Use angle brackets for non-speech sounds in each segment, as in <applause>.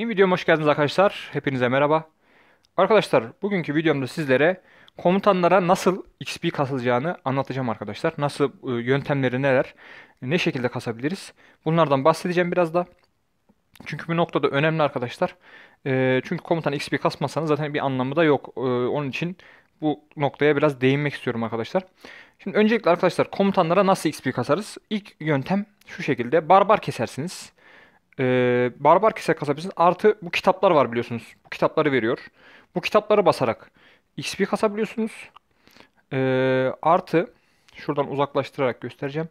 Yeni videoma hoş geldiniz arkadaşlar. Hepinize merhaba. Arkadaşlar bugünkü videomda sizlere komutanlara nasıl XP kasılacağını anlatacağım arkadaşlar. Nasıl ıı, yöntemleri neler, ne şekilde kasabiliriz. Bunlardan bahsedeceğim biraz da. Çünkü bu noktada önemli arkadaşlar. Çünkü komutan XP kasmasanız zaten bir anlamı da yok. Onun için bu noktaya biraz değinmek istiyorum arkadaşlar. Şimdi öncelikle arkadaşlar komutanlara nasıl XP kasarız? İlk yöntem şu şekilde. Barbar kesersiniz e, Barbar Kese kasabesinin artı bu kitaplar var biliyorsunuz. Bu kitapları veriyor. Bu kitapları basarak XP kasabiliyorsunuz. E, artı şuradan uzaklaştırarak göstereceğim.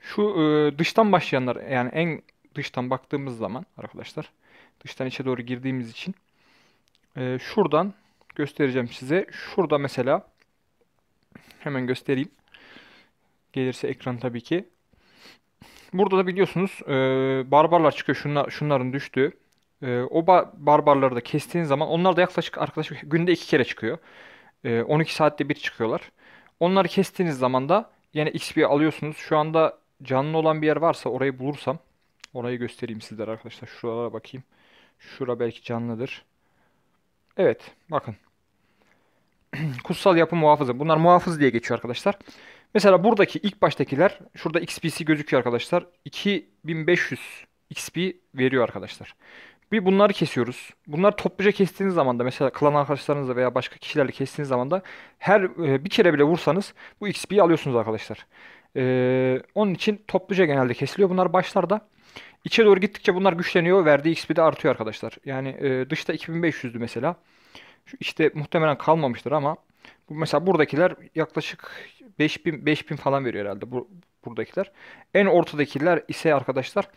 Şu e, dıştan başlayanlar yani en dıştan baktığımız zaman arkadaşlar dıştan içe doğru girdiğimiz için e, şuradan göstereceğim size. Şurada mesela hemen göstereyim. Gelirse ekran tabii ki. Burada da biliyorsunuz e, barbarlar çıkıyor şunlar, şunların düştüğü. E, o ba- barbarları da kestiğin zaman onlar da yaklaşık arkadaşlar günde iki kere çıkıyor. E, 12 saatte bir çıkıyorlar. Onları kestiğiniz zaman da yine XP alıyorsunuz. Şu anda canlı olan bir yer varsa orayı bulursam orayı göstereyim sizlere arkadaşlar. Şuralara bakayım. Şura belki canlıdır. Evet bakın. <clears throat> Kutsal yapı muhafızı. Bunlar muhafız diye geçiyor arkadaşlar. Mesela buradaki ilk baştakiler şurada XP'si gözüküyor arkadaşlar. 2500 XP veriyor arkadaşlar. Bir bunları kesiyoruz. Bunlar topluca kestiğiniz zaman da mesela klan arkadaşlarınızla veya başka kişilerle kestiğiniz zaman da her e, bir kere bile vursanız bu XP'yi alıyorsunuz arkadaşlar. Ee, onun için topluca genelde kesiliyor. Bunlar başlarda. İçe doğru gittikçe bunlar güçleniyor. Verdiği XP de artıyor arkadaşlar. Yani e, dışta 2500'dü mesela. Şu işte muhtemelen kalmamıştır ama bu mesela buradakiler yaklaşık 5000 5000 falan veriyor herhalde bu, buradakiler. En ortadakiler ise arkadaşlar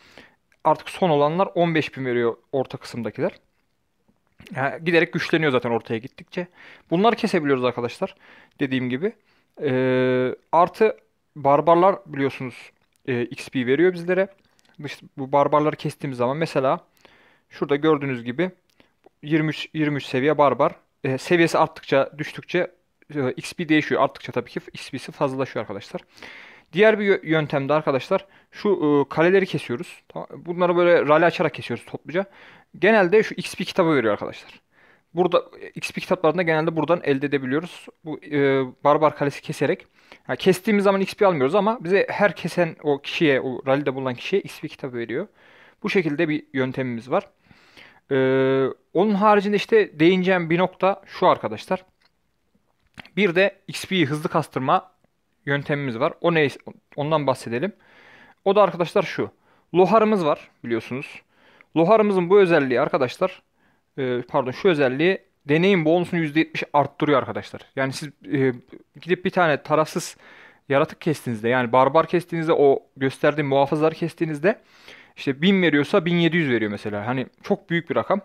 artık son olanlar 15000 veriyor orta kısımdakiler. Yani giderek güçleniyor zaten ortaya gittikçe. Bunları kesebiliyoruz arkadaşlar. Dediğim gibi. Ee, artı barbarlar biliyorsunuz e, XP veriyor bizlere. İşte bu barbarları kestiğimiz zaman mesela şurada gördüğünüz gibi 23 23 seviye barbar. E, seviyesi arttıkça düştükçe e, XP değişiyor. Arttıkça tabii ki XP'si fazlalaşıyor arkadaşlar. Diğer bir yöntemde arkadaşlar şu e, kaleleri kesiyoruz. Bunları böyle rally açarak kesiyoruz topluca. Genelde şu XP kitabı veriyor arkadaşlar. Burada e, XP kitaplarında genelde buradan elde edebiliyoruz. Bu e, barbar kalesi keserek. Yani kestiğimiz zaman XP almıyoruz ama bize her kesen o kişiye, o rally'de bulunan kişiye XP kitabı veriyor. Bu şekilde bir yöntemimiz var. E, onun haricinde işte değineceğim bir nokta şu arkadaşlar. Bir de XP'yi hızlı kastırma yöntemimiz var. O neyse ondan bahsedelim. O da arkadaşlar şu. Loharımız var biliyorsunuz. Loharımızın bu özelliği arkadaşlar e, pardon şu özelliği deneyim bonusunu %70 arttırıyor arkadaşlar. Yani siz e, gidip bir tane tarafsız yaratık kestiğinizde yani barbar kestiğinizde o gösterdiğim muhafızları kestiğinizde işte 1000 veriyorsa 1700 veriyor mesela. Hani çok büyük bir rakam.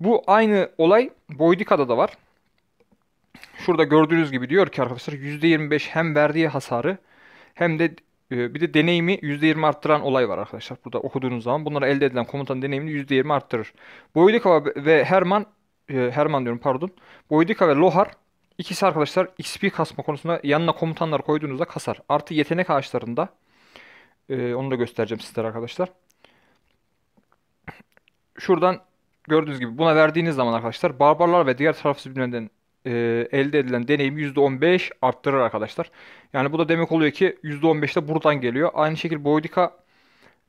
Bu aynı olay Boydika'da da var. Şurada gördüğünüz gibi diyor ki arkadaşlar %25 hem verdiği hasarı hem de e, bir de deneyimi %20 arttıran olay var arkadaşlar. Burada okuduğunuz zaman bunlara elde edilen komutan deneyimini %20 arttırır. Boydikova ve Herman e, Herman diyorum pardon. Boydika ve Lohar ikisi arkadaşlar XP kasma konusunda yanına komutanlar koyduğunuzda kasar. Artı yetenek ağaçlarında e, onu da göstereceğim sizlere arkadaşlar. Şuradan gördüğünüz gibi buna verdiğiniz zaman arkadaşlar barbarlar ve diğer tarafsız bilmeden e, elde edilen deneyim %15 arttırır arkadaşlar. Yani bu da demek oluyor ki %15 de buradan geliyor. Aynı şekilde Boydika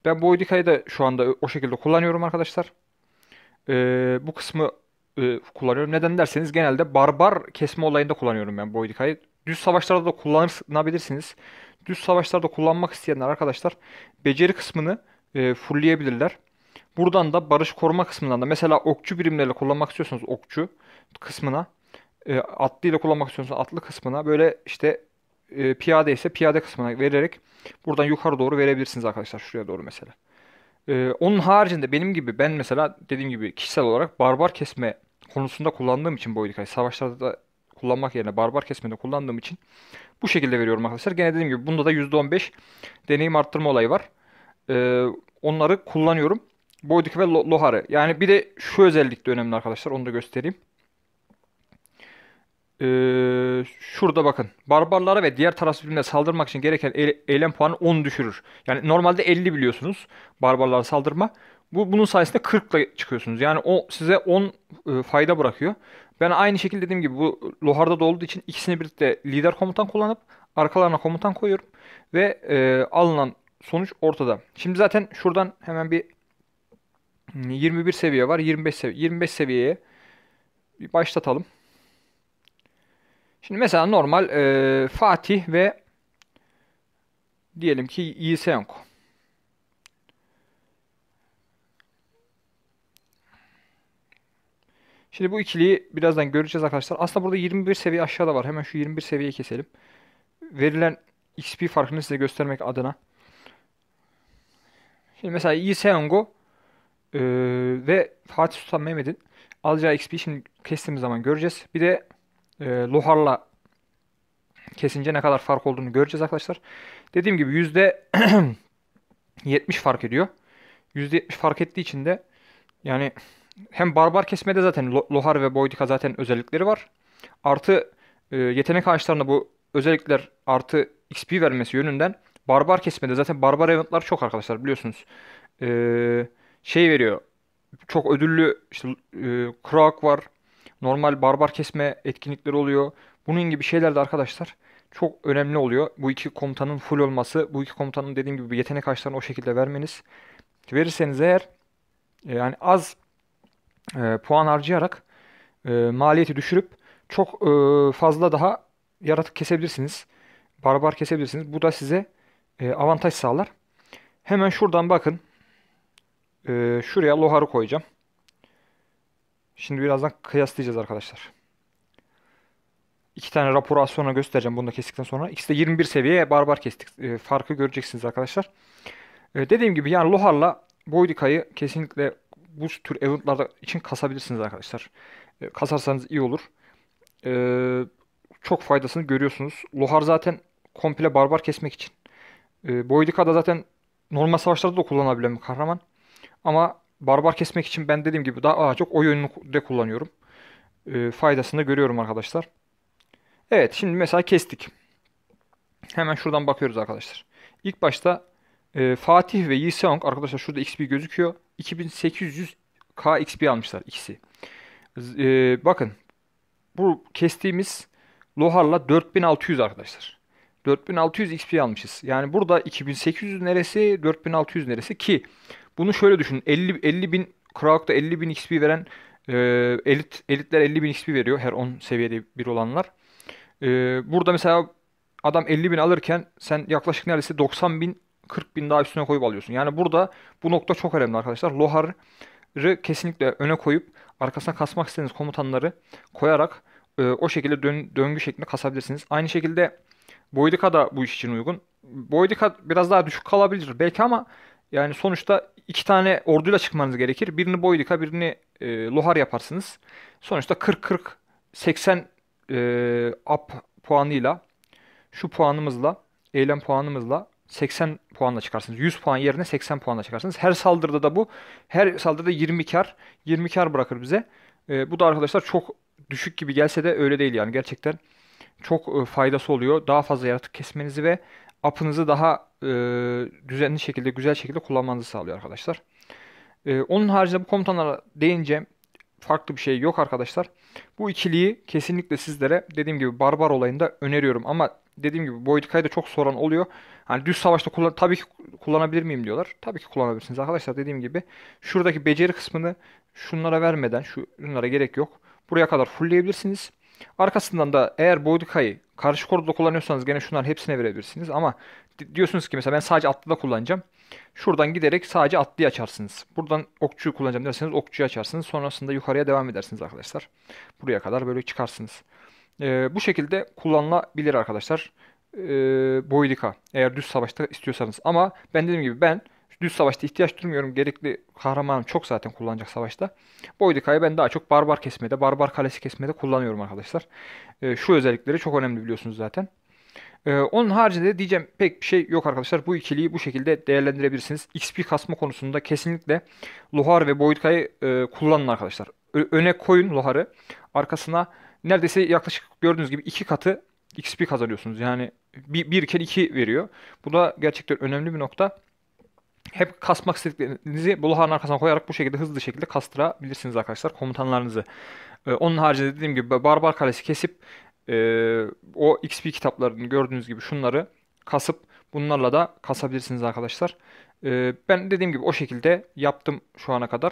ben Boydika'yı da şu anda o şekilde kullanıyorum arkadaşlar. E, bu kısmı e, kullanıyorum. Neden derseniz genelde barbar kesme olayında kullanıyorum ben Boydika'yı. Düz savaşlarda da kullanabilirsiniz. Düz savaşlarda kullanmak isteyenler arkadaşlar beceri kısmını fullleyebilirler. Buradan da barış koruma kısmından da mesela okçu birimleriyle kullanmak istiyorsanız okçu kısmına e, atlıyla kullanmak istiyorsanız atlı kısmına böyle işte e, piyade ise piyade kısmına vererek buradan yukarı doğru verebilirsiniz arkadaşlar şuraya doğru mesela. E, onun haricinde benim gibi ben mesela dediğim gibi kişisel olarak barbar kesme konusunda kullandığım için bu Boydika'yı savaşlarda da kullanmak yerine barbar kesmede kullandığım için bu şekilde veriyorum arkadaşlar. Gene dediğim gibi bunda da %15 deneyim arttırma olayı var. Ee, onları kullanıyorum. Boydik ve Lohar'ı. Yani bir de şu özellik de önemli arkadaşlar. Onu da göstereyim. Ee, şurada bakın. Barbarlara ve diğer tarafsızlarına saldırmak için gereken eyle, eylem puanı 10 düşürür. Yani normalde 50 biliyorsunuz barbarlara saldırma. Bu bunun sayesinde 40 ile çıkıyorsunuz. Yani o size 10 e, fayda bırakıyor. Ben aynı şekilde dediğim gibi bu Lohar'da da olduğu için ikisini birlikte lider komutan kullanıp arkalarına komutan koyuyorum ve e, alınan sonuç ortada. Şimdi zaten şuradan hemen bir 21 hmm, seviye var. 25 seviye 25 seviyeye başlatalım. Şimdi mesela normal e, Fatih ve diyelim ki Yisenko. Şimdi bu ikiliyi birazdan göreceğiz arkadaşlar. Aslında burada 21 seviye aşağıda var. Hemen şu 21 seviyeyi keselim. Verilen XP farkını size göstermek adına. Şimdi mesela Yi e, ve Fatih Sultan Mehmet'in alacağı XP'yi şimdi kestiğimiz zaman göreceğiz. Bir de e, ee, Lohar'la kesince ne kadar fark olduğunu göreceğiz arkadaşlar. Dediğim gibi yüzde %70 <clears throat> fark ediyor. %70 fark ettiği için de yani hem barbar kesmede zaten Luhar ve Boydika zaten özellikleri var. Artı e, yetenek ağaçlarına bu özellikler artı XP vermesi yönünden barbar kesmede zaten barbar eventlar çok arkadaşlar biliyorsunuz. E, şey veriyor. Çok ödüllü işte e, Krog var normal barbar kesme etkinlikleri oluyor. Bunun gibi şeyler de arkadaşlar çok önemli oluyor. Bu iki komutanın full olması, bu iki komutanın dediğim gibi yetenek açlarını o şekilde vermeniz. Verirseniz eğer e, yani az e, puan harcayarak e, maliyeti düşürüp çok e, fazla daha yaratık kesebilirsiniz. Barbar kesebilirsiniz. Bu da size e, avantaj sağlar. Hemen şuradan bakın. E, şuraya loharı koyacağım. Şimdi birazdan kıyaslayacağız arkadaşlar. İki tane raporu az sonra göstereceğim bunu da kestikten sonra. İkisi de 21 seviye barbar kestik. E, farkı göreceksiniz arkadaşlar. E, dediğim gibi yani Lohar'la Boydika'yı kesinlikle bu tür eventlarda için kasabilirsiniz arkadaşlar. E, kasarsanız iyi olur. E, çok faydasını görüyorsunuz. Lohar zaten komple barbar kesmek için. E, Boydika zaten normal savaşlarda da kullanabilen bir kahraman. Ama barbar kesmek için ben dediğim gibi daha çok o yönünde kullanıyorum. E, faydasını görüyorum arkadaşlar. Evet şimdi mesela kestik. Hemen şuradan bakıyoruz arkadaşlar. İlk başta e, Fatih ve Yiseong arkadaşlar şurada XP gözüküyor. 2800K XP almışlar ikisi. E, bakın bu kestiğimiz Lohar'la 4600 arkadaşlar. 4600 XP almışız. Yani burada 2800 neresi 4600 neresi ki bunu şöyle düşünün. 50, 50 bin Krauk'ta 50 bin XP veren e, elit, elitler 50 bin XP veriyor. Her 10 seviyede bir olanlar. E, burada mesela adam 50 bin alırken sen yaklaşık neredeyse 90 bin 40 bin daha üstüne koyup alıyorsun. Yani burada bu nokta çok önemli arkadaşlar. Lohar'ı kesinlikle öne koyup arkasına kasmak istediğiniz komutanları koyarak e, o şekilde dön, döngü şeklinde kasabilirsiniz. Aynı şekilde Boydika da bu iş için uygun. Boydika biraz daha düşük kalabilir belki ama yani sonuçta iki tane orduyla çıkmanız gerekir. Birini Boydika, birini e, Lohar yaparsınız. Sonuçta 40-40-80 e, up puanıyla şu puanımızla, eylem puanımızla 80 puanla çıkarsınız. 100 puan yerine 80 puanla çıkarsınız. Her saldırıda da bu. Her saldırıda 20 kar, 20 kar bırakır bize. E, bu da arkadaşlar çok düşük gibi gelse de öyle değil yani. Gerçekten çok e, faydası oluyor. Daha fazla yaratık kesmenizi ve app'ınızı daha e, düzenli şekilde, güzel şekilde kullanmanızı sağlıyor arkadaşlar. E, onun haricinde bu komutanlara değince farklı bir şey yok arkadaşlar. Bu ikiliyi kesinlikle sizlere dediğim gibi barbar olayında öneriyorum ama dediğim gibi boyut kayda çok soran oluyor. Hani düz savaşta kullan tabii ki kullanabilir miyim diyorlar. Tabii ki kullanabilirsiniz arkadaşlar dediğim gibi. Şuradaki beceri kısmını şunlara vermeden, şunlara gerek yok. Buraya kadar fullleyebilirsiniz. Arkasından da eğer Boyduka'yı karşı koridorda kullanıyorsanız gene şunlar hepsine verebilirsiniz. Ama diyorsunuz ki mesela ben sadece atlıda kullanacağım. Şuradan giderek sadece atlıyı açarsınız. Buradan okçuyu kullanacağım derseniz okçuyu açarsınız. Sonrasında yukarıya devam edersiniz arkadaşlar. Buraya kadar böyle çıkarsınız. Ee, bu şekilde kullanılabilir arkadaşlar. Ee, Boydika eğer düz savaşta istiyorsanız. Ama ben dediğim gibi ben düz savaşta ihtiyaç duymuyorum. Gerekli kahramanım çok zaten kullanacak savaşta. Boydika'yı ben daha çok barbar kesmede, barbar kalesi kesmede kullanıyorum arkadaşlar. E, şu özellikleri çok önemli biliyorsunuz zaten. E, onun haricinde diyeceğim pek bir şey yok arkadaşlar. Bu ikiliyi bu şekilde değerlendirebilirsiniz. XP kasma konusunda kesinlikle Lohar ve Boydika'yı e, kullanın arkadaşlar. Ö öne koyun Lohar'ı. Arkasına neredeyse yaklaşık gördüğünüz gibi iki katı XP kazanıyorsunuz. Yani bir, bir iken iki veriyor. Bu da gerçekten önemli bir nokta hep kasmak istediklerinizi Bulhar'ın arkasına koyarak bu şekilde hızlı şekilde kastırabilirsiniz arkadaşlar komutanlarınızı. Ee, onun haricinde dediğim gibi Barbar Kalesi kesip e, o XP kitaplarını gördüğünüz gibi şunları kasıp bunlarla da kasabilirsiniz arkadaşlar. Ee, ben dediğim gibi o şekilde yaptım şu ana kadar.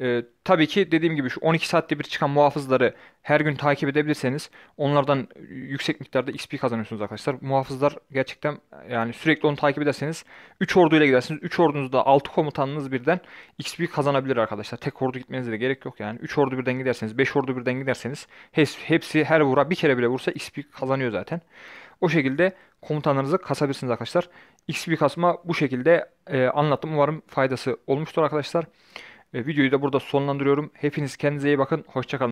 E, tabii ki dediğim gibi şu 12 saatte bir çıkan muhafızları her gün takip edebilirseniz onlardan yüksek miktarda XP kazanıyorsunuz arkadaşlar. Muhafızlar gerçekten yani sürekli onu takip ederseniz 3 orduyla gidersiniz. 3 ordunuzda 6 komutanınız birden XP kazanabilir arkadaşlar. Tek ordu gitmenize de gerek yok yani. 3 ordu birden giderseniz 5 ordu birden giderseniz hepsi her vura bir kere bile vursa XP kazanıyor zaten. O şekilde komutanlarınızı kasabilirsiniz arkadaşlar. XP kasma bu şekilde e, anlattım. Umarım faydası olmuştur arkadaşlar. Videoyu da burada sonlandırıyorum. Hepiniz kendinize iyi bakın. Hoşçakalın.